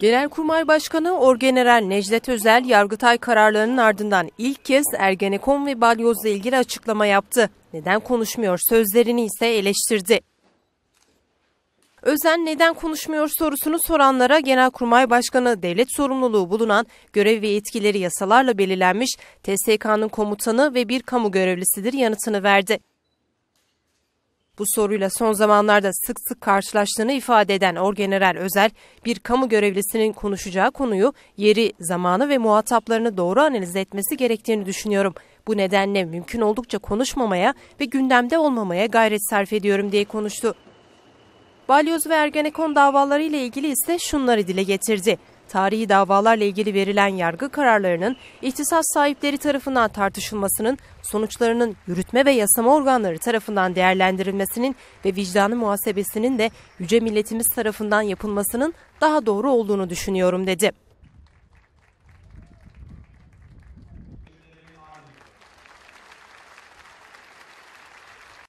Genelkurmay Başkanı Orgeneral Necdet Özel, Yargıtay kararlarının ardından ilk kez Ergenekon ve Balyoz'la ilgili açıklama yaptı. Neden konuşmuyor sözlerini ise eleştirdi. Özen neden konuşmuyor sorusunu soranlara Genelkurmay Başkanı devlet sorumluluğu bulunan görev ve yetkileri yasalarla belirlenmiş TSK'nın komutanı ve bir kamu görevlisidir yanıtını verdi. Bu soruyla son zamanlarda sık sık karşılaştığını ifade eden Orgeneral Özel, bir kamu görevlisinin konuşacağı konuyu yeri, zamanı ve muhataplarını doğru analiz etmesi gerektiğini düşünüyorum. Bu nedenle mümkün oldukça konuşmamaya ve gündemde olmamaya gayret sarf ediyorum diye konuştu. Balyoz ve Ergenekon davaları ile ilgili ise şunları dile getirdi tarihi davalarla ilgili verilen yargı kararlarının ihtisas sahipleri tarafından tartışılmasının, sonuçlarının yürütme ve yasama organları tarafından değerlendirilmesinin ve vicdanı muhasebesinin de yüce milletimiz tarafından yapılmasının daha doğru olduğunu düşünüyorum dedi.